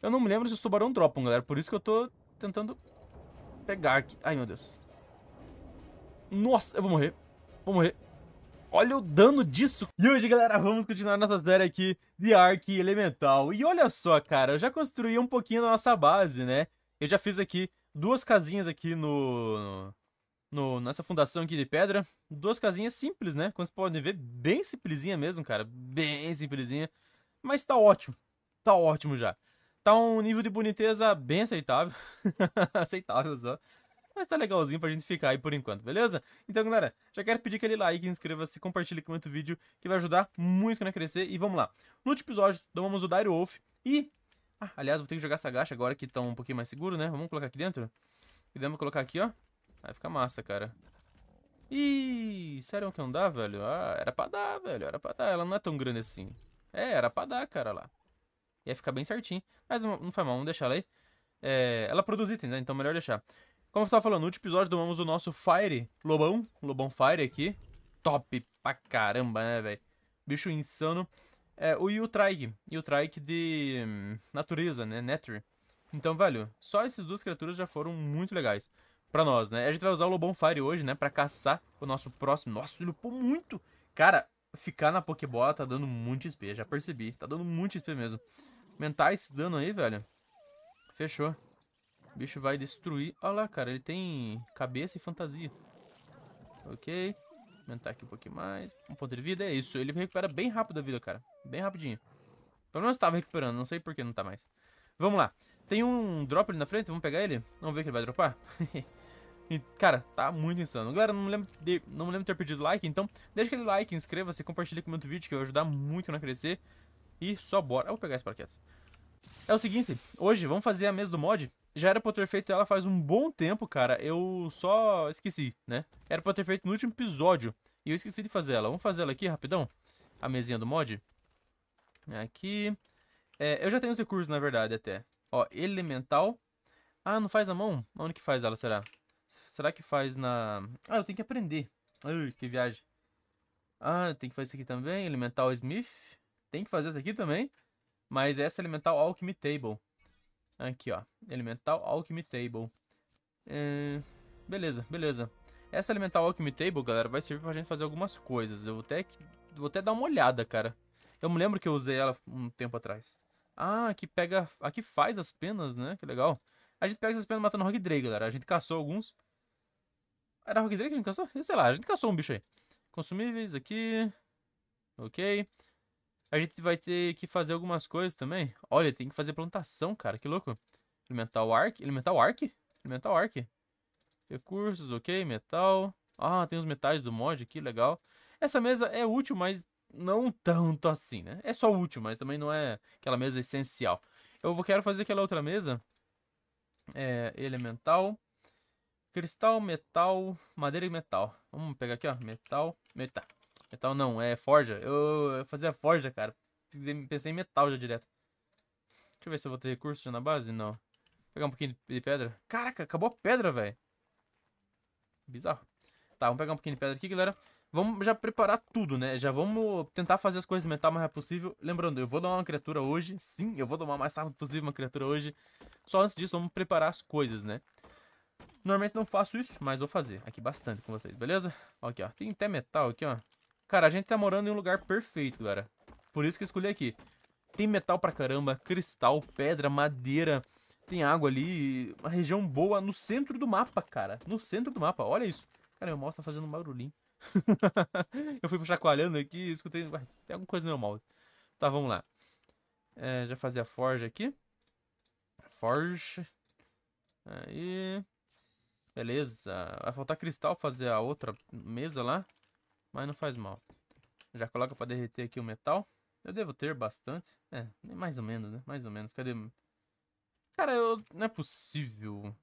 Eu não me lembro se os tubarão dropam, galera. Por isso que eu tô tentando pegar aqui. Ai, meu Deus. Nossa, eu vou morrer. Vou morrer. Olha o dano disso. E hoje, galera, vamos continuar nossa série aqui de Ark Elemental. E olha só, cara, eu já construí um pouquinho da nossa base, né? Eu já fiz aqui duas casinhas aqui no, no, nessa fundação aqui de pedra. Duas casinhas simples, né? Como vocês podem ver, bem simplesinha mesmo, cara. Bem simplesinha. Mas tá ótimo. Tá ótimo já. Tá um nível de boniteza bem aceitável. aceitável só. Mas tá legalzinho pra gente ficar aí por enquanto, beleza? Então, galera, já quero pedir aquele like, inscreva-se, compartilhe, comenta o vídeo, que vai ajudar muito na né, crescer. E vamos lá. No último episódio, tomamos o Dire Wolf e... Ah, aliás, vou ter que jogar essa gacha agora que tá um pouquinho mais seguro, né? Vamos colocar aqui dentro? E vamos colocar aqui, ó. Vai ficar massa, cara. Ih, sério que não dá, velho? Ah, era pra dar, velho. Era pra dar. Ela não é tão grande assim. É, era pra dar, cara, lá. Ia ficar bem certinho. Mas não, não mal, vamos deixar ela aí. É, ela produz itens, né? Então melhor deixar. Como eu estava falando, no último episódio domamos o nosso Fire, Lobão, Lobão Fire aqui. Top pra caramba, né, velho? Bicho insano. É, o Yutraig, Yutraig de hum, natureza, né, Nature. Então, velho, só essas duas criaturas já foram muito legais pra nós, né? A gente vai usar o Lobão Fire hoje, né, pra caçar o nosso próximo. Nossa, ele upou muito! Cara, ficar na Pokébola tá dando muito XP, já percebi. Tá dando muito XP mesmo aumentar esse dano aí, velho. Fechou. O bicho vai destruir. Olha lá, cara. Ele tem cabeça e fantasia. Ok. Aumentar aqui um pouquinho mais. Um ponto de vida. É isso. Ele recupera bem rápido a vida, cara. Bem rapidinho. Pelo menos estava recuperando. Não sei por que não tá mais. Vamos lá. Tem um drop ali na frente. Vamos pegar ele? Vamos ver o que ele vai dropar? E, cara, tá muito insano. Galera, não me lembro de, não me lembro ter pedido like, então deixa aquele like, inscreva-se, compartilha com o meu vídeo que vai ajudar muito na crescer. E só bora. Eu vou pegar esse paraquedas. É o seguinte, hoje vamos fazer a mesa do mod. Já era pra eu ter feito ela faz um bom tempo, cara. Eu só esqueci, né? Era pra eu ter feito no último episódio. E eu esqueci de fazer ela. Vamos fazer ela aqui rapidão. A mesinha do mod. Aqui. É, eu já tenho os recursos, na verdade, até. Ó, elemental. Ah, não faz na mão? Onde que faz ela, será? Será que faz na... Ah, eu tenho que aprender. Ai, que viagem. Ah, tem que fazer isso aqui também. Elemental Smith tem que fazer essa aqui também. Mas essa é Elemental Alchemy Table. Aqui, ó. Elemental Alchemy Table. É... Beleza, beleza. Essa Elemental Alchemy Table, galera, vai servir pra gente fazer algumas coisas. Eu vou até, vou até dar uma olhada, cara. Eu me lembro que eu usei ela um tempo atrás. Ah, aqui pega... Aqui faz as penas, né? Que legal. A gente pega essas penas matando Rock Drake, galera. A gente caçou alguns. Era Rock Drake que a gente caçou? sei lá, a gente caçou um bicho aí. Consumíveis aqui. Ok. A gente vai ter que fazer algumas coisas também. Olha, tem que fazer plantação, cara. Que louco. Elemental Arc. Elemental Arc? Elemental Arc. Recursos, ok. Metal. Ah, tem os metais do mod aqui, legal. Essa mesa é útil, mas não tanto assim, né? É só útil, mas também não é aquela mesa essencial. Eu quero fazer aquela outra mesa. É, elemental. Cristal, metal, madeira e metal. Vamos pegar aqui, ó. Metal, metal. Metal não, é forja. Eu, eu fazia forja, cara. Pensei em metal já direto. Deixa eu ver se eu vou ter recurso já na base. Não. Vou pegar um pouquinho de pedra. Caraca, acabou a pedra, velho. Bizarro. Tá, vamos pegar um pouquinho de pedra aqui, galera. Vamos já preparar tudo, né? Já vamos tentar fazer as coisas de metal o mais rápido possível. Lembrando, eu vou domar uma criatura hoje. Sim, eu vou domar o mais rápido possível uma criatura hoje. Só antes disso, vamos preparar as coisas, né? Normalmente não faço isso, mas vou fazer aqui bastante com vocês, beleza? Aqui, ó. Tem até metal aqui, ó. Cara, a gente tá morando em um lugar perfeito, galera. Por isso que eu escolhi aqui. Tem metal pra caramba, cristal, pedra, madeira, tem água ali, uma região boa no centro do mapa, cara. No centro do mapa, olha isso. Cara, meu mouse tá fazendo um barulhinho. eu fui chacoalhando aqui e escutei... Ué, tem alguma coisa no meu mouse. Tá, vamos lá. É, já fazer a forge aqui. Forge. Aí. Beleza. Vai faltar cristal fazer a outra mesa lá. Mas não faz mal. Já coloca para derreter aqui o metal. Eu devo ter bastante. É, mais ou menos, né? Mais ou menos. Cadê? Cara, eu... não é possível.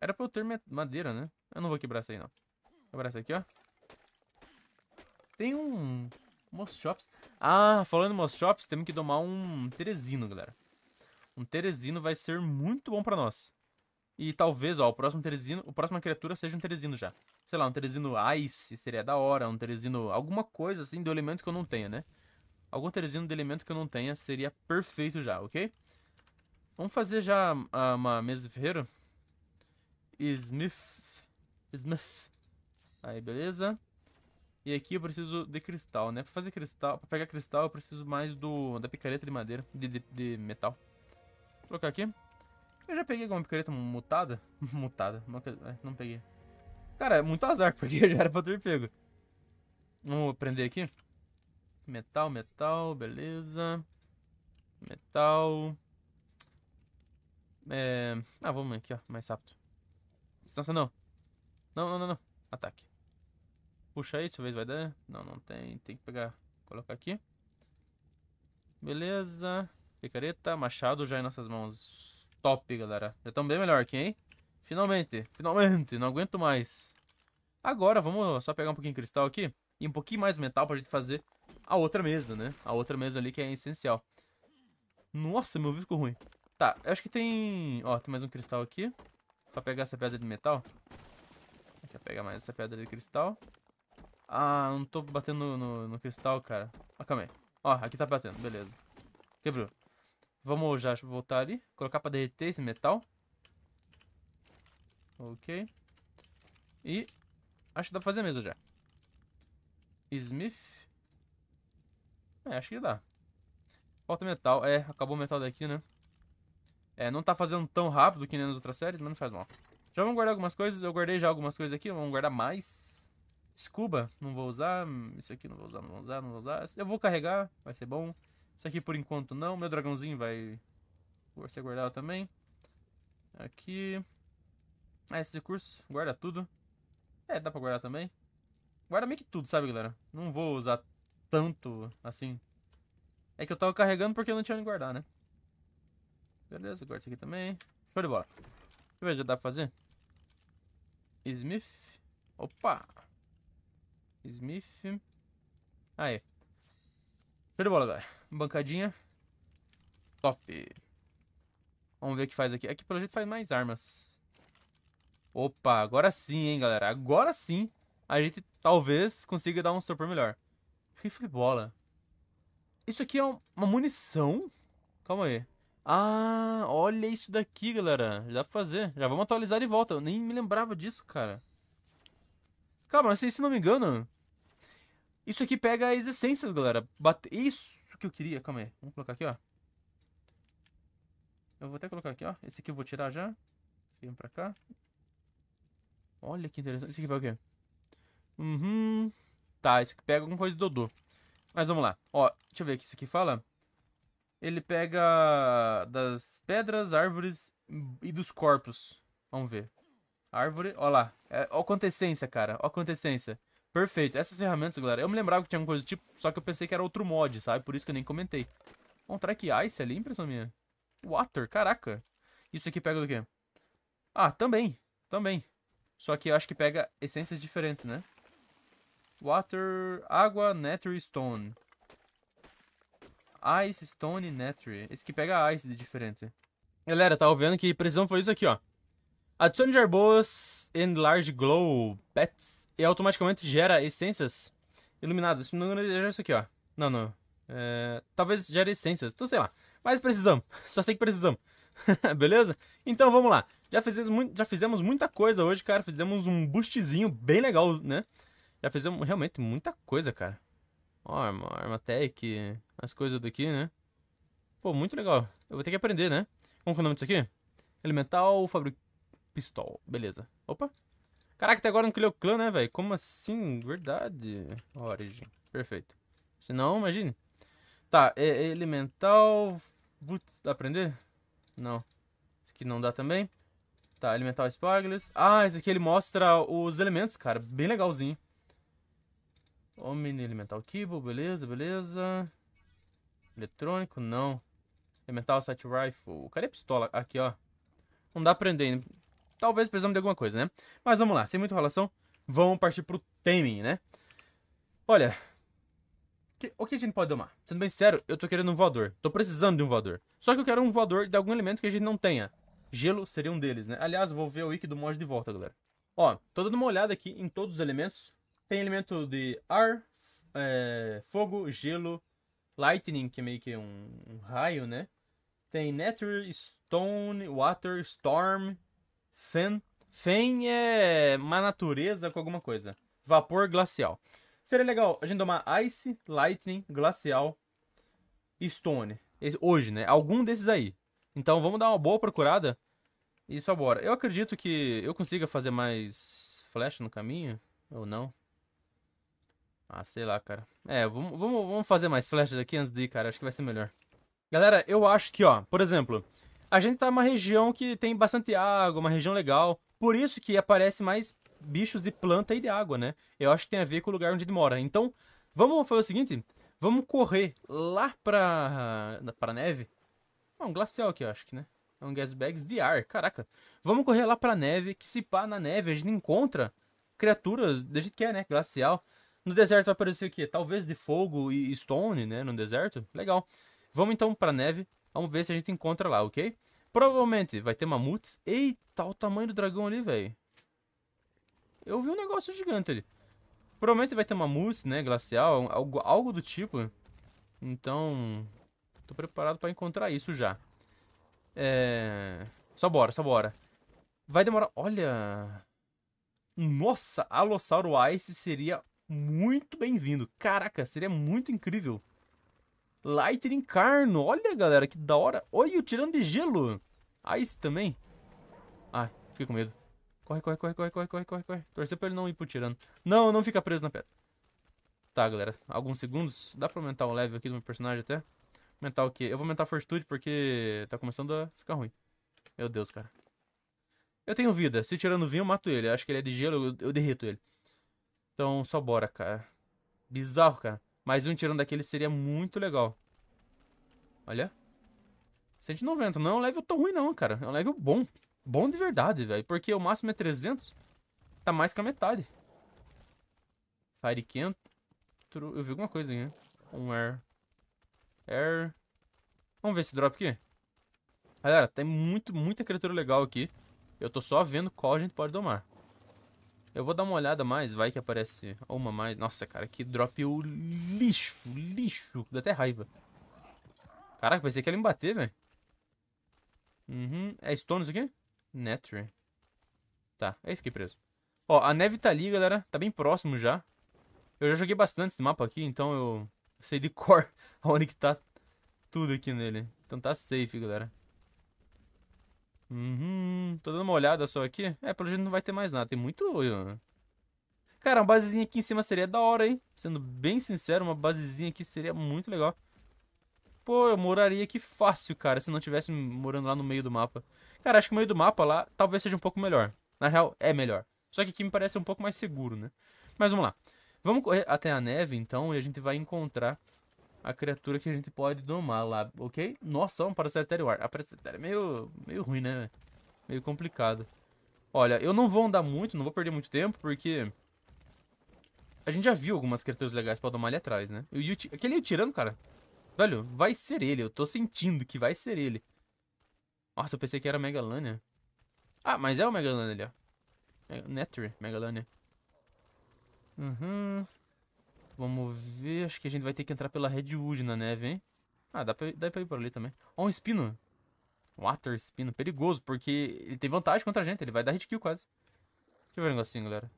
Era pra eu ter madeira, né? Eu não vou quebrar essa aí, não. Quebrar essa aqui, ó. Tem um... Most Shops. Ah, falando em Most Shops, temos que domar um Teresino, galera. Um Teresino vai ser muito bom pra nós. E talvez, ó, o próximo Teresino, o próximo criatura seja um Teresino já. Sei lá, um Teresino Ice seria da hora, um Teresino... Alguma coisa, assim, do elemento que eu não tenha, né? Algum Teresino do elemento que eu não tenha seria perfeito já, ok? Vamos fazer já uh, uma mesa de ferreiro? Smith. Smith. Aí, beleza. E aqui eu preciso de cristal, né? Pra fazer cristal, pra pegar cristal eu preciso mais do da picareta de madeira, de, de, de metal. Vou colocar aqui. Eu já peguei alguma picareta mutada? mutada. É, não peguei. Cara, é muito azar, porque já era pra ter pego. Vamos prender aqui. Metal, metal, beleza. Metal. É... Ah, vamos aqui, ó. Mais rápido. Distância não. Não, não, não, não. Ataque. Puxa aí, deixa eu ver se vai dar. Não, não tem. Tem que pegar. Colocar aqui. Beleza. Picareta, machado já em nossas mãos top, galera. Já estamos bem melhor aqui, hein? Finalmente, finalmente, não aguento mais. Agora, vamos só pegar um pouquinho de cristal aqui e um pouquinho mais metal pra gente fazer a outra mesa, né? A outra mesa ali que é essencial. Nossa, meu vídeo ficou ruim. Tá, eu acho que tem... Ó, tem mais um cristal aqui. Só pegar essa pedra de metal. Quer pegar mais essa pedra de cristal. Ah, não tô batendo no, no, no cristal, cara. Ó, ah, calma aí. Ó, aqui tá batendo, beleza. Quebrou. Vamos já voltar ali. Colocar para derreter esse metal. Ok. E acho que dá pra fazer a mesa já. Smith. É, acho que dá. Falta metal. É, acabou o metal daqui, né? É, não tá fazendo tão rápido que nem nas outras séries, mas não faz mal. Já vamos guardar algumas coisas. Eu guardei já algumas coisas aqui. Vamos guardar mais. Scuba, não vou usar. Isso aqui não vou usar, não vou usar, não vou usar. Eu vou carregar, vai ser bom. Isso aqui por enquanto não. Meu dragãozinho vai ser guardado também. Aqui. Ah, esse recurso Guarda tudo. É, dá pra guardar também. Guarda meio que tudo, sabe, galera? Não vou usar tanto assim. É que eu tava carregando porque eu não tinha onde guardar, né? Beleza, guarda isso aqui também. Show de bola. Deixa eu ver, já dá pra fazer? Smith. Opa! Smith. Aí. Show de bola, galera. Bancadinha. Top. Vamos ver o que faz aqui. Aqui, pelo jeito, faz mais armas. Opa, agora sim, hein, galera. Agora sim a gente talvez consiga dar um stopper melhor. Rifle bola. Isso aqui é uma munição? Calma aí. Ah, olha isso daqui, galera. Já dá pra fazer. Já vamos atualizar de volta. Eu nem me lembrava disso, cara. calma mas se não me engano, isso aqui pega as essências, galera. Bate... Isso que eu queria. Calma aí. Vamos colocar aqui, ó. Eu vou até colocar aqui, ó. Esse aqui eu vou tirar já. Vem pra cá. Olha que interessante. Esse aqui pega o quê? Uhum. Tá, esse aqui pega alguma coisa do Dodô. Mas vamos lá. Ó, deixa eu ver o que isso aqui fala. Ele pega das pedras, árvores e dos corpos. Vamos ver. Árvore, ó lá. É, ó quanta essência, cara. Ó quanta essência. Perfeito. Essas ferramentas, galera, eu me lembrava que tinha alguma coisa tipo, só que eu pensei que era outro mod, sabe? Por isso que eu nem comentei. Um track ice ali, é impressão minha. Water, caraca. Isso aqui pega do quê? Ah, também. Também. Só que eu acho que pega essências diferentes, né? Water, água, Nether Stone. Ice, Stone e Nether. Esse que pega Ice de diferente. Galera, tá vendo que precisão foi isso aqui, ó. Adicione e large Glow Pets e automaticamente gera essências iluminadas. Se não gera é isso aqui, ó. Não, não. É, talvez gere essências. Então, sei lá. Mas precisamos. Só sei que precisamos. Beleza? Então, vamos lá. Já fizemos, muito, já fizemos muita coisa hoje, cara. Fizemos um boostzinho bem legal, né? Já fizemos realmente muita coisa, cara. Ó, arma, arma tech, as coisas daqui, né? Pô, muito legal. Eu vou ter que aprender, né? Como que é o nome disso aqui? Elemental, fabricante pistol. Beleza. Opa. Caraca, até agora não criou clã, né, velho? Como assim? Verdade. Origin. Perfeito. Se não, imagine. Tá, é, é elemental... Putz, dá pra aprender? Não. Isso aqui não dá também. Tá, elemental Spargless. Ah, esse aqui ele mostra os elementos, cara. Bem legalzinho. Omni Elemental Kibble, beleza, beleza. Eletrônico, não. Elemental Sight Rifle. O cara é pistola. Aqui, ó. Não dá pra aprender Talvez precisamos de alguma coisa, né? Mas vamos lá, sem muita relação, vamos partir pro taming, né? Olha, que, o que a gente pode domar? Sendo bem sério, eu tô querendo um voador. Tô precisando de um voador. Só que eu quero um voador de algum elemento que a gente não tenha. Gelo seria um deles, né? Aliás, vou ver o wiki do mod de volta, galera. Ó, tô dando uma olhada aqui em todos os elementos. Tem elemento de ar, é, fogo, gelo, lightning, que é meio que um, um raio, né? Tem nature, stone, water, storm, Fen. Fen é má natureza com alguma coisa. Vapor glacial. Seria legal a gente tomar Ice, Lightning, Glacial e Stone. Esse, hoje, né? Algum desses aí. Então vamos dar uma boa procurada e só bora. Eu acredito que eu consiga fazer mais flash no caminho, ou não. Ah, sei lá, cara. É, vamos, vamos, vamos fazer mais flash aqui antes de ir, cara. Acho que vai ser melhor. Galera, eu acho que, ó, por exemplo, a gente tá numa região que tem bastante água, uma região legal. Por isso que aparece mais bichos de planta e de água, né? Eu acho que tem a ver com o lugar onde ele mora. Então, vamos fazer o seguinte: vamos correr lá pra, pra neve. É um glacial aqui, eu acho que, né? É um gas bags de ar, caraca. Vamos correr lá pra neve, que se pá na neve a gente encontra criaturas da gente quer, é, né? Glacial. No deserto vai aparecer o quê? Talvez de fogo e stone, né? No deserto. Legal. Vamos então pra neve. Vamos ver se a gente encontra lá, ok? Provavelmente vai ter mamutes. Eita, tá o tamanho do dragão ali, velho. Eu vi um negócio gigante ali. Provavelmente vai ter mamutes, né? Glacial, algo, algo do tipo. Então, tô preparado pra encontrar isso já. É... Só bora, só bora. Vai demorar... Olha... Nossa, Alossauro Ice seria muito bem-vindo. Caraca, seria muito incrível. Lightning Carno. Olha, galera, que da hora. Olha, o tirando de gelo. Ice ah, também. Ai, fiquei com medo. Corre, corre, corre, corre, corre, corre, corre, corre. Torcer pra ele não ir pro tirando. Não, não fica preso na pedra. Tá, galera. Alguns segundos. Dá pra aumentar o level aqui do meu personagem até? Aumentar o quê? Eu vou aumentar a fortitude porque tá começando a ficar ruim. Meu Deus, cara. Eu tenho vida. Se tirando vinho, eu mato ele. Eu acho que ele é de gelo, eu, eu derreto ele. Então, só bora, cara. Bizarro, cara. Mas um tirão daquele seria muito legal. Olha. 190, não é um level tão ruim não, cara. É um level bom. Bom de verdade, velho. Porque o máximo é 300. Tá mais que a metade. Fire Kent. Eu vi alguma coisa aqui, né? Um Air. Air. Vamos ver esse drop aqui. Galera, tem muito, muita criatura legal aqui. Eu tô só vendo qual a gente pode domar. Eu vou dar uma olhada mais, vai que aparece uma mais. Nossa, cara, que drop o lixo, lixo. Dá até raiva. Caraca, pensei que ele me bater, velho. Uhum. É stone isso aqui? Netry. Tá, aí fiquei preso. Ó, a neve tá ali, galera. Tá bem próximo já. Eu já joguei bastante esse mapa aqui, então eu sei de cor aonde que tá tudo aqui nele. Então tá safe, galera. Uhum. Tô dando uma olhada só aqui. É, pelo jeito não vai ter mais nada. Tem muito... Né? Cara, uma basezinha aqui em cima seria da hora, hein? Sendo bem sincero, uma basezinha aqui seria muito legal. Pô, eu moraria aqui fácil, cara, se não tivesse morando lá no meio do mapa. Cara, acho que o meio do mapa lá talvez seja um pouco melhor. Na real, é melhor. Só que aqui me parece um pouco mais seguro, né? Mas vamos lá. Vamos correr até a neve, então, e a gente vai encontrar a criatura que a gente pode domar lá, ok? Nossa, um Parasitério War. A Parasitério é meio, meio ruim, né? Meio complicado. Olha, eu não vou andar muito, não vou perder muito tempo, porque... A gente já viu algumas criaturas legais pra domar ali atrás, né? E o, aquele tirando, cara... Velho, vai ser ele. Eu tô sentindo que vai ser ele. Nossa, eu pensei que era Megalania. Ah, mas é o Megalania ali, ó. Netry, Megalania. Uhum. Vamos ver, acho que a gente vai ter que entrar pela Redwood na neve, hein? Ah, dá pra, dá pra ir por ali também. Ó, um espino. Water espino, perigoso, porque ele tem vantagem contra a gente, ele vai dar hit kill quase. Deixa eu ver um negocinho, galera.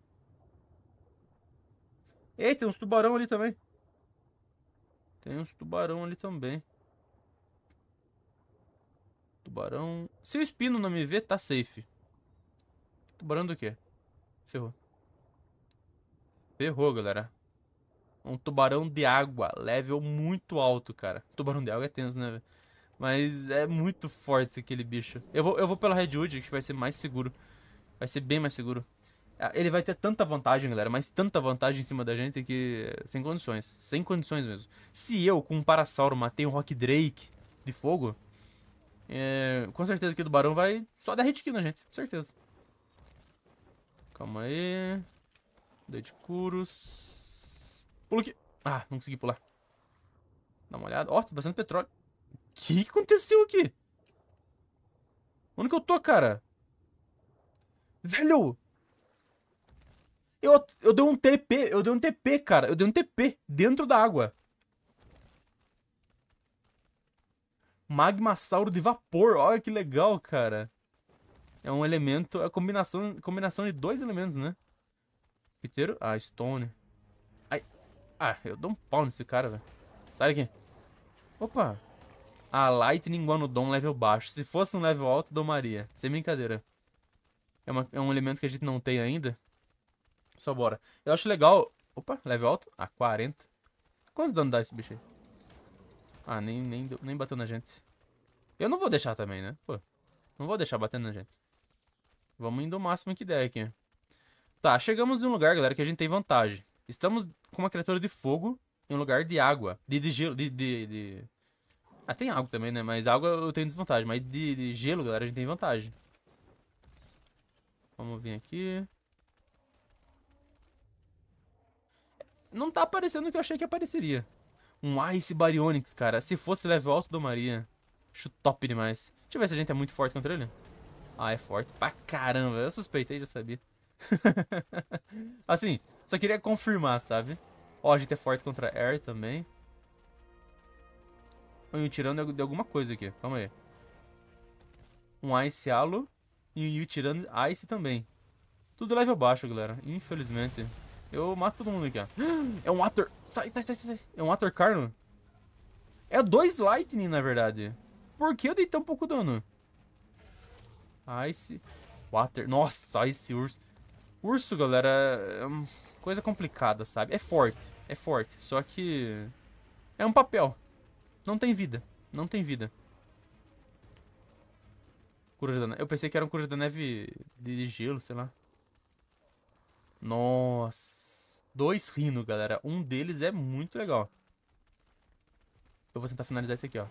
Ei, tem uns tubarão ali também. Tem uns tubarão ali também. Tubarão... Se o espino não me ver, tá safe. Tubarão do quê? Ferrou. Ferrou, galera um tubarão de água, level muito alto, cara. Tubarão de água é tenso, né, Mas é muito forte aquele bicho. Eu vou, eu vou pela Redwood, que vai ser mais seguro. Vai ser bem mais seguro. Ah, ele vai ter tanta vantagem, galera, mas tanta vantagem em cima da gente que... Sem condições. Sem condições mesmo. Se eu, com um Parasauro, matei um Rock Drake de fogo, é... com certeza que o Barão vai só dar hit kill na gente. Com certeza. Calma aí. Dei de curos. Pula aqui. Ah, não consegui pular. Dá uma olhada. Ó, oh, tá passando petróleo. O que, aconteceu aqui? Onde que eu tô, cara? Velho! Eu, eu dei um TP, eu dei um TP, cara. Eu dei um TP dentro da água. Magmasauro de vapor. Olha que legal, cara. É um elemento... É a combinação, combinação de dois elementos, né? Piteiro? Ah, stone. Ah, eu dou um pau nesse cara, velho. Sai daqui. Opa. A Lightning Guanodon level baixo. Se fosse um level alto, domaria. Sem brincadeira. É, uma, é um elemento que a gente não tem ainda. Só bora. Eu acho legal... Opa, level alto? Ah, 40. Quantos dano dá esse bicho aí? Ah, nem, nem, nem bateu na gente. Eu não vou deixar também, né? Pô, não vou deixar batendo na gente. Vamos indo o máximo que der aqui. Tá, chegamos em um lugar, galera, que a gente tem vantagem. Estamos com uma criatura de fogo em um lugar de água. De, de gelo. De, de, de, Ah, tem água também, né? Mas água eu tenho desvantagem. Mas de, de gelo, galera, a gente tem vantagem. Vamos vir aqui. Não tá aparecendo o que eu achei que apareceria. Um Ice Baryonyx, cara. Se fosse level alto, domaria. Acho top demais. Deixa eu ver se a gente é muito forte contra ele. Ah, é forte pra caramba. Eu suspeitei, já sabia. assim, só queria confirmar, sabe? Ó, a gente é forte contra air também. Põe um tirando de alguma coisa aqui. Calma aí. Um Ice Halo. E o tirando Ice também. Tudo level baixo, galera. Infelizmente. Eu mato todo mundo aqui, ó. É um Ator... Sai, sai, sai, sai. É um Ator Carno? É dois Lightning, na verdade. Por que eu dei tão pouco dano? Ice... Water... Nossa, Ice Urso. Urso, galera... É coisa complicada, sabe? É forte, é forte, só que é um papel. Não tem vida, não tem vida. Cura da neve. Eu pensei que era um cura da neve de gelo, sei lá. Nossa. Dois rino, galera. Um deles é muito legal. Eu vou tentar finalizar esse aqui, ó.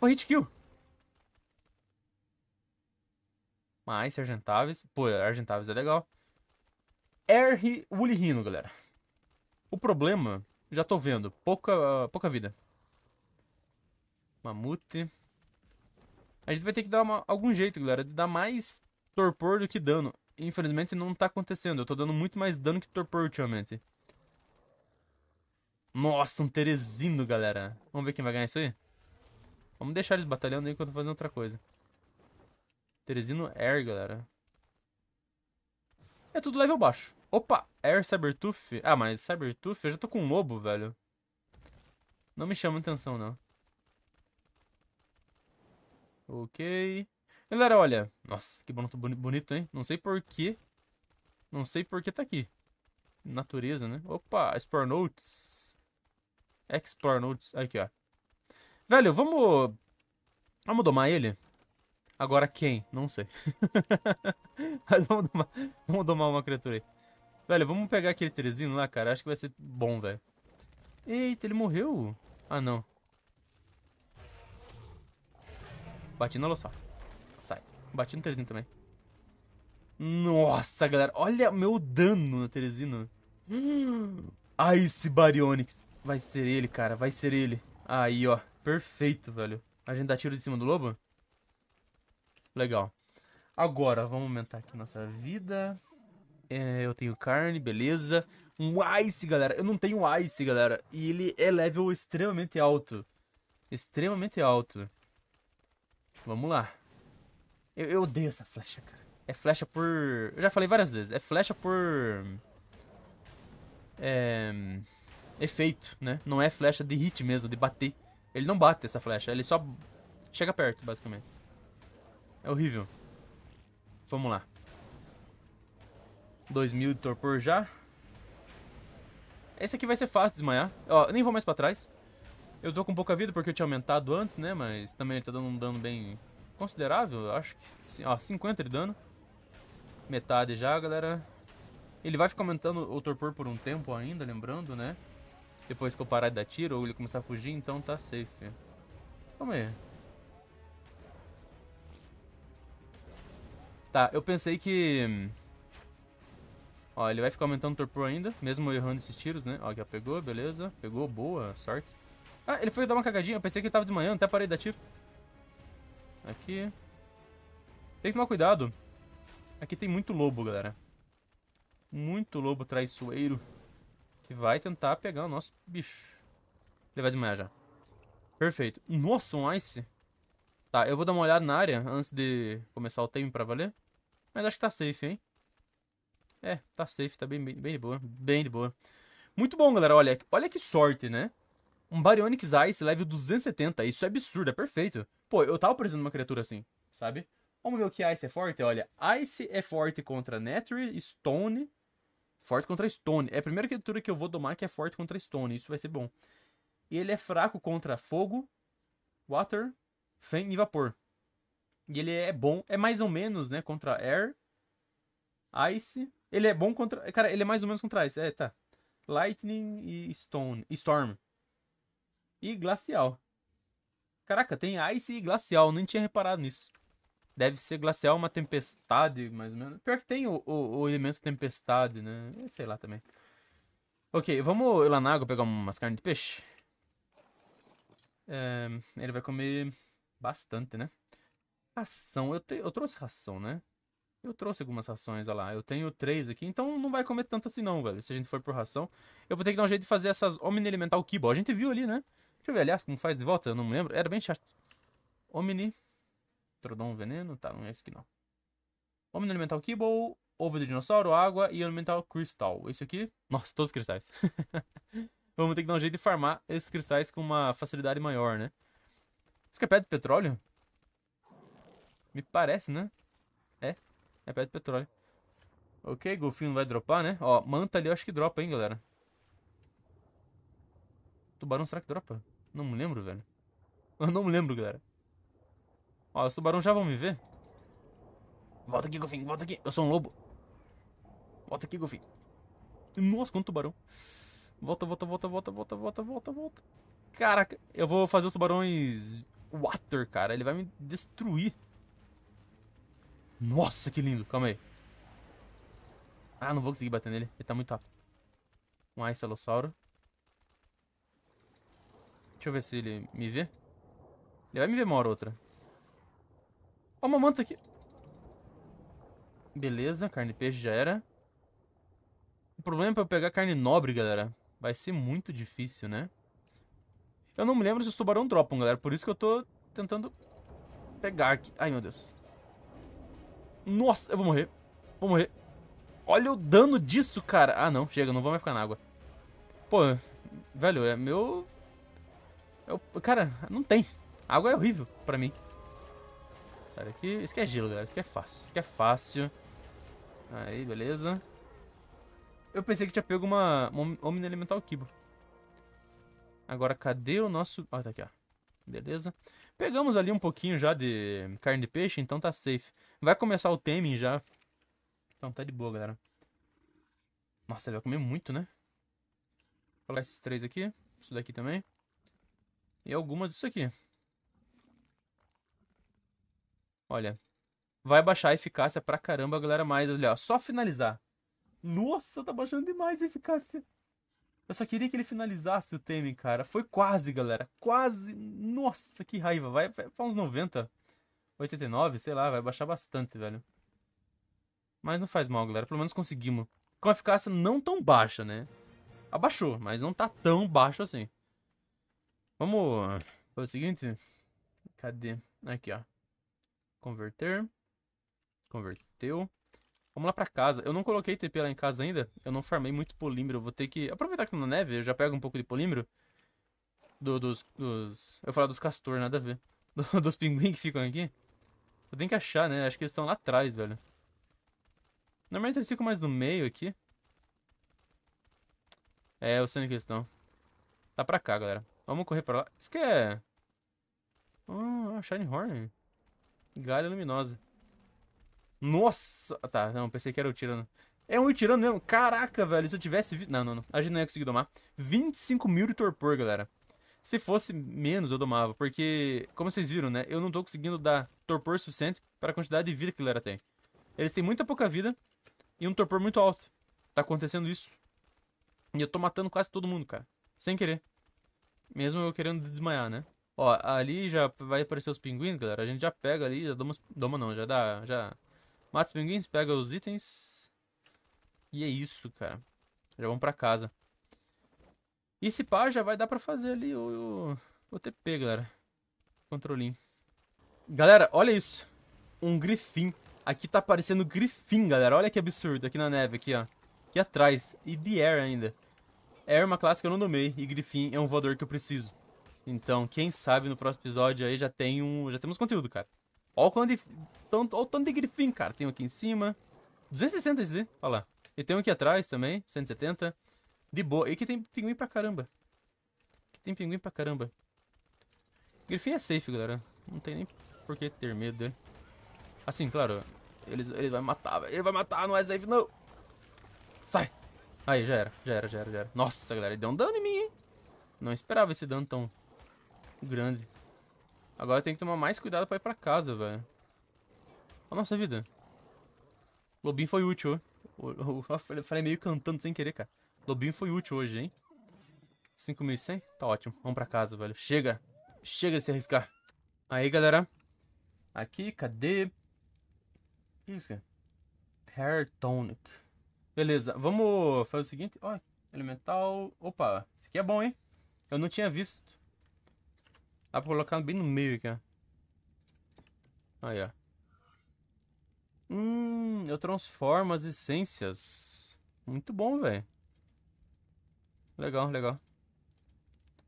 Ó, hit kill! Mais argentáveis. Pô, argentáveis é legal. R. Wulihino, galera. O problema, já tô vendo, pouca, pouca vida. Mamute. A gente vai ter que dar uma, algum jeito, galera, de dar mais torpor do que dano. Infelizmente não tá acontecendo, eu tô dando muito mais dano que torpor ultimamente. Nossa, um Teresino, galera. Vamos ver quem vai ganhar isso aí? Vamos deixar eles batalhando aí enquanto eu tô fazendo outra coisa. Teresino Air, galera. É tudo level baixo. Opa, Air Cybertooth. Ah, mas Cybertooth, eu já tô com um lobo, velho. Não me chama atenção, não. Ok. Galera, olha. Nossa, que bonito, bonito, hein? Não sei porquê. Não sei porquê tá aqui. Natureza, né? Opa, Explore Notes. Explore Notes. Aqui, ó. Velho, vamos... Vamos domar ele? Agora quem? Não sei. Mas vamos domar, vamos domar uma criatura aí. Velho, vamos pegar aquele Teresino lá, cara. Acho que vai ser bom, velho. Eita, ele morreu. Ah, não. Bati no Alossal. Sai. Bati no Teresino também. Nossa, galera. Olha meu dano no Teresino. esse Baryonyx. Vai ser ele, cara. Vai ser ele. Aí, ó. Perfeito, velho. A gente dá tiro de cima do lobo? Legal. Agora, vamos aumentar aqui nossa vida. É, eu tenho carne, beleza. Um Ice, galera. Eu não tenho Ice, galera. E ele é level extremamente alto. Extremamente alto. Vamos lá. Eu, eu odeio essa flecha, cara. É flecha por... Eu já falei várias vezes. É flecha por... É... Efeito, né? Não é flecha de hit mesmo, de bater. Ele não bate essa flecha. Ele só chega perto, basicamente. É horrível. Vamos lá. 2000 de torpor já. Esse aqui vai ser fácil de desmaiar. Ó, nem vou mais pra trás. Eu tô com pouca vida porque eu tinha aumentado antes, né? Mas também ele tá dando um dano bem considerável, eu acho que... Ó, 50 de dano. Metade já, galera. Ele vai ficar aumentando o torpor por um tempo ainda, lembrando, né? Depois que eu parar de dar tiro ou ele começar a fugir, então tá safe. Calma aí. Tá, eu pensei que... Ó, ele vai ficar aumentando o torpor ainda, mesmo errando esses tiros, né? Ó, aqui, ó, pegou, beleza. Pegou, boa, sorte. Ah, ele foi dar uma cagadinha, eu pensei que ele tava desmanhando, até parei de dar tiro. Aqui. Tem que tomar cuidado. Aqui tem muito lobo, galera. Muito lobo traiçoeiro. Que vai tentar pegar o nosso bicho. Ele vai desmanhar já. Perfeito. Nossa, um ice. Tá, eu vou dar uma olhada na área antes de começar o time pra valer. Mas acho que tá safe, hein? É, tá safe, tá bem, bem, bem de boa. Bem de boa. Muito bom, galera. Olha, olha que sorte, né? Um Baryonyx Ice level 270. Isso é absurdo, é perfeito. Pô, eu tava precisando de uma criatura assim, sabe? Vamos ver o que Ice é forte? Olha, Ice é forte contra Netri, Stone. Forte contra Stone. É a primeira criatura que eu vou domar que é forte contra Stone. Isso vai ser bom. E ele é fraco contra Fogo, Water, Fen e Vapor. E ele é bom, é mais ou menos, né, contra Air, Ice. Ele é bom contra. Cara, ele é mais ou menos contra Ice. É, tá. Lightning e Stone. Storm. E Glacial. Caraca, tem Ice e Glacial. Nem tinha reparado nisso. Deve ser Glacial uma tempestade, mais ou menos. Pior que tem o, o, o elemento tempestade, né? É, sei lá também. Ok, vamos lá na água pegar umas carnes de peixe. É, ele vai comer bastante, né? Ração. Eu, te... eu trouxe ração, né? Eu trouxe algumas rações, olha lá. Eu tenho três aqui, então não vai comer tanto assim não, velho. Se a gente for por ração. Eu vou ter que dar um jeito de fazer essas Omni Elemental Keyball. A gente viu ali, né? Deixa eu ver, aliás, como faz de volta. Eu não me lembro. Era bem chato. Omni... Trodon Veneno. Tá, não é isso aqui não. Omni Elemental Keyball, Ovo de Dinossauro, Água e Elemental Crystal. Esse aqui... Nossa, todos os cristais. Vamos ter que dar um jeito de farmar esses cristais com uma facilidade maior, né? Isso aqui é de petróleo? Me parece, né? É. É perto do petróleo. Ok, golfinho não vai dropar, né? Ó, manta ali eu acho que dropa, hein, galera. Tubarão, será que dropa? Não me lembro, velho. Eu não me lembro, galera. Ó, os tubarões já vão me ver. Volta aqui, golfinho, volta aqui. Eu sou um lobo. Volta aqui, golfinho. Nossa, quanto tubarão. Volta, volta, volta, volta, volta, volta, volta, volta. Caraca, eu vou fazer os tubarões water, cara. Ele vai me destruir. Nossa, que lindo. Calma aí. Ah, não vou conseguir bater nele. Ele tá muito rápido. Um Aicelossauro. Deixa eu ver se ele me vê. Ele vai me ver uma hora ou outra. Ó, uma manta aqui. Beleza, carne e peixe já era. O problema é pra eu pegar carne nobre, galera. Vai ser muito difícil, né? Eu não me lembro se os tubarão dropam, galera. Por isso que eu tô tentando pegar aqui. Ai, meu Deus. Nossa, eu vou morrer. Vou morrer. Olha o dano disso, cara. Ah, não. Chega, não vou mais ficar na água. Pô, velho, é meu... Eu, é cara, não tem. água é horrível pra mim. Sai daqui. Isso aqui é gelo, galera. Isso aqui é fácil. Isso aqui é fácil. Aí, beleza. Eu pensei que tinha pego uma, uma Omni Elemental Kibo. Agora, cadê o nosso... Ah, tá aqui, ó. Beleza. Pegamos ali um pouquinho já de carne de peixe, então tá safe. Vai começar o teming já. Então tá de boa, galera. Nossa, ele vai comer muito, né? Vou colocar esses três aqui. Isso daqui também. E algumas disso aqui. Olha. Vai baixar a eficácia pra caramba, galera. Mas, olha, ó, só finalizar. Nossa, tá baixando demais a eficácia. Eu só queria que ele finalizasse o Temen, cara. Foi quase, galera. Quase. Nossa, que raiva. Vai, vai pra uns 90. 89, sei lá, vai baixar bastante, velho. Mas não faz mal, galera. Pelo menos conseguimos. Com eficácia não tão baixa, né? Abaixou, mas não tá tão baixo assim. Vamos... fazer o seguinte... Cadê? Aqui, ó. Converter. Converteu. Vamos lá pra casa. Eu não coloquei TP lá em casa ainda. Eu não farmei muito polímero. Vou ter que... Aproveitar que tá na neve, eu já pego um pouco de polímero. Do, dos, dos... Eu falar dos castor, nada a ver. Do, dos pinguins que ficam aqui. Eu tenho que achar, né? Acho que eles estão lá atrás, velho. Normalmente eles ficam mais no meio aqui. É, eu sei onde eles estão. Tá pra cá, galera. Vamos correr pra lá. Isso que é... Ah, oh, Shine Horn. Galha luminosa. Nossa! Tá, não, pensei que era o tirano. É um tirano mesmo? Caraca, velho, se eu tivesse... Vi... Não, não, não. A gente não ia conseguir domar. 25 mil de torpor, galera. Se fosse menos, eu domava. Porque, como vocês viram, né? Eu não tô conseguindo dar torpor suficiente para a quantidade de vida que a galera tem. Eles têm muita pouca vida e um torpor muito alto. Tá acontecendo isso. E eu tô matando quase todo mundo, cara. Sem querer. Mesmo eu querendo desmaiar, né? Ó, ali já vai aparecer os pinguins, galera. A gente já pega ali, já doma... Doma não, já dá... Já Mata os pinguins, pega os itens. E é isso, cara. Já vamos pra casa. E se pá, já vai dar pra fazer ali o, o, o TP, galera. Controlinho. Galera, olha isso. Um grifim. Aqui tá aparecendo grifim, galera. Olha que absurdo. Aqui na neve, aqui, ó. Aqui atrás. E de Air ainda. Air é uma classe que eu não nomei. E grifim é um voador que eu preciso. Então, quem sabe no próximo episódio aí já tem um... Já temos conteúdo, cara. Olha o, tanto, olha o tanto de grifim, cara. Tem um aqui em cima. 260 SD, olha lá. E tem um aqui atrás também, 170. De boa. E aqui tem pinguim pra caramba. Aqui tem pinguim pra caramba. Grifim é safe, galera. Não tem nem por que ter medo dele. Né? Assim, claro, eles, ele vai matar, Ele vai matar, não é safe, não. Sai. Aí, já era, já era, já era, já era. Nossa, galera, ele deu um dano em mim, hein? Não esperava esse dano tão grande. Agora tem que tomar mais cuidado pra ir pra casa, velho. Olha a nossa vida. Lobinho foi útil. Eu falei meio cantando sem querer, cara. Lobinho foi útil hoje, hein? 5.100? Tá ótimo. Vamos pra casa, velho. Chega. Chega de se arriscar. Aí, galera. Aqui, cadê? O que é isso aqui? Hair Tonic. Beleza, vamos fazer o seguinte. Ó, elemental... Opa, isso aqui é bom, hein? Eu não tinha visto. Dá tá pra colocar bem no meio aqui, ó. Aí, ó. Hum, eu transformo as essências. Muito bom, velho. Legal, legal.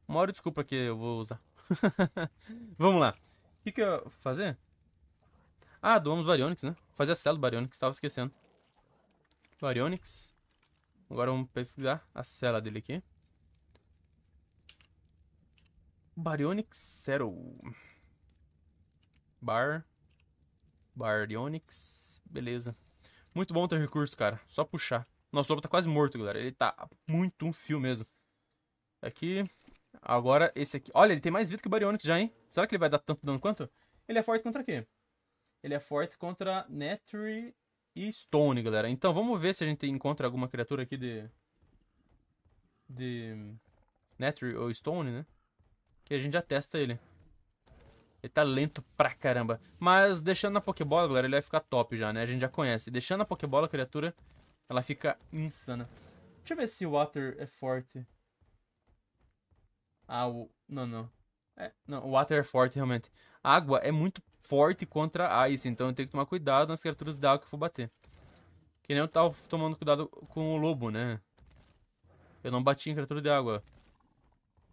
Uma hora desculpa que eu vou usar. Vamos lá. O que, que eu vou fazer? Ah, doamos Baryonyx, né? Fazer a cela do Baryonyx, tava esquecendo. Baryonyx. Agora vamos pesquisar a cela dele aqui. Baryonyx Zero. Bar. Baryonyx. Beleza. Muito bom ter recurso, cara. Só puxar. Nosso lobo tá quase morto, galera. Ele tá muito um fio mesmo. Aqui. Agora esse aqui. Olha, ele tem mais vida que o Baryonyx já, hein? Será que ele vai dar tanto dano quanto? Ele é forte contra quê? Ele é forte contra Netri e Stone, galera. Então vamos ver se a gente encontra alguma criatura aqui de... De... Netri ou Stone, né? E a gente já testa ele. Ele tá lento pra caramba. Mas deixando na Pokébola, galera, ele vai ficar top já, né? A gente já conhece. Deixando na Pokébola a criatura, ela fica insana. Deixa eu ver se o Water é forte. Ah, o... Não, não. É, não, o Water é forte, realmente. A água é muito forte contra Ice, então eu tenho que tomar cuidado nas criaturas da água que eu for bater. Que nem eu tava tomando cuidado com o Lobo, né? Eu não bati em criatura de água, ó.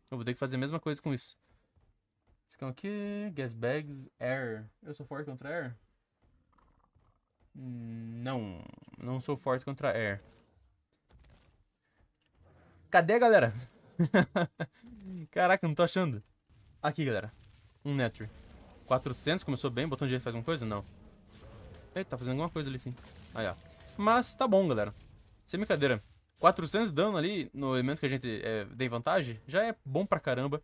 Eu vou ter que fazer a mesma coisa com isso. Esse cão aqui, gas bags, air. Eu sou forte contra air? Hum, não, não sou forte contra air. Cadê, galera? Caraca, não tô achando. Aqui, galera. Um Netry. 400, começou bem. Botão de faz alguma coisa? Não. Eita, tá fazendo alguma coisa ali, sim. Aí, ó. Mas tá bom, galera. Sem brincadeira. 400 dano ali, no elemento que a gente é, tem vantagem, já é bom pra caramba.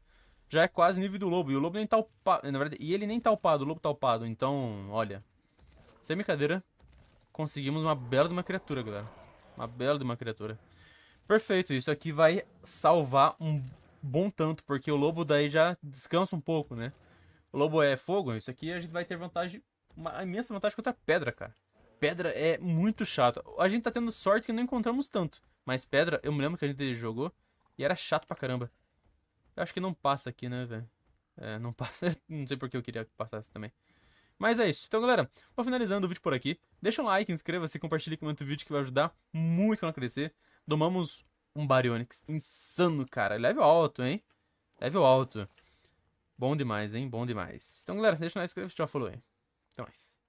Já é quase nível do lobo. E o lobo nem tá upado. Na verdade, e ele nem tá upado, o lobo tá upado. Então, olha. Sem brincadeira, conseguimos uma bela de uma criatura, galera. Uma bela de uma criatura. Perfeito, isso aqui vai salvar um bom tanto, porque o lobo daí já descansa um pouco, né? O lobo é fogo, isso aqui a gente vai ter vantagem, uma imensa vantagem contra a pedra, cara. Pedra é muito chato. A gente tá tendo sorte que não encontramos tanto. Mas pedra, eu me lembro que a gente jogou e era chato pra caramba. Eu acho que não passa aqui, né, velho? É, não passa. não sei porque eu queria que passasse também. Mas é isso. Então, galera, vou finalizando o vídeo por aqui. Deixa um like, inscreva-se, compartilhe com o vídeo que vai ajudar muito a crescer. Domamos um Baryonyx insano, cara. Level alto, hein? Level alto. Bom demais, hein? Bom demais. Então, galera, deixa um like, inscreva-se, já falou, hein? Até mais.